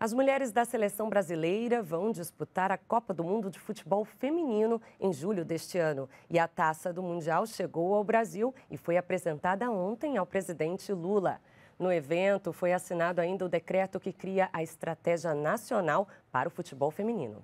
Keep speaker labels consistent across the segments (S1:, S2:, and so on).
S1: As mulheres da seleção brasileira vão disputar a Copa do Mundo de Futebol Feminino em julho deste ano. E a taça do Mundial chegou ao Brasil e foi apresentada ontem ao presidente Lula. No evento, foi assinado ainda o decreto que cria a Estratégia Nacional para o Futebol Feminino.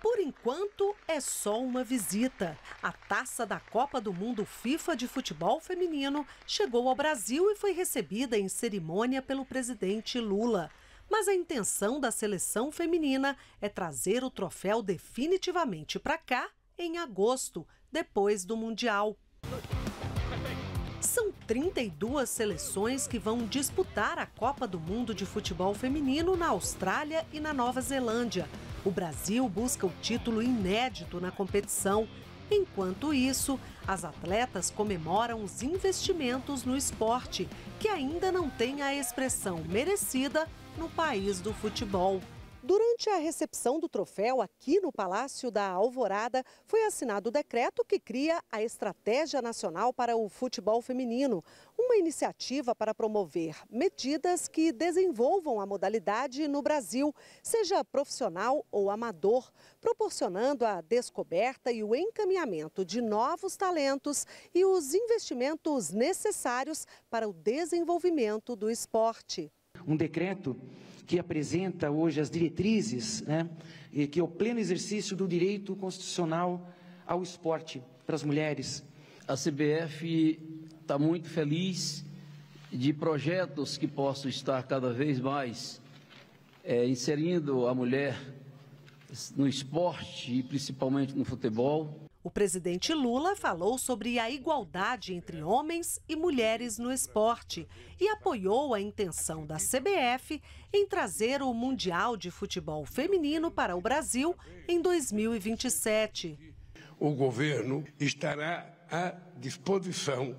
S2: Por enquanto, é só uma visita. A taça da Copa do Mundo FIFA de futebol feminino chegou ao Brasil e foi recebida em cerimônia pelo presidente Lula mas a intenção da seleção feminina é trazer o troféu definitivamente para cá em agosto, depois do Mundial. São 32 seleções que vão disputar a Copa do Mundo de Futebol Feminino na Austrália e na Nova Zelândia. O Brasil busca o título inédito na competição. Enquanto isso, as atletas comemoram os investimentos no esporte, que ainda não tem a expressão merecida no país do futebol. Durante a recepção do troféu aqui no Palácio da Alvorada, foi assinado o decreto que cria a Estratégia Nacional para o Futebol Feminino, uma iniciativa para promover medidas que desenvolvam a modalidade no Brasil, seja profissional ou amador, proporcionando a descoberta e o encaminhamento de novos talentos e os investimentos necessários para o desenvolvimento do esporte um decreto que apresenta hoje as diretrizes, né, e que é o pleno exercício do direito constitucional ao esporte para as mulheres. A CBF está muito feliz de projetos que possam estar cada vez mais é, inserindo a mulher no esporte e principalmente no futebol. O presidente Lula falou sobre a igualdade entre homens e mulheres no esporte e apoiou a intenção da CBF em trazer o Mundial de Futebol Feminino para o Brasil em 2027.
S1: O governo estará à disposição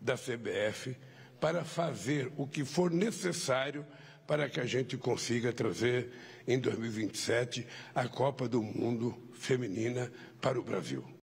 S1: da CBF para fazer o que for necessário para que a gente consiga trazer em 2027 a Copa do Mundo Feminina para o Brasil.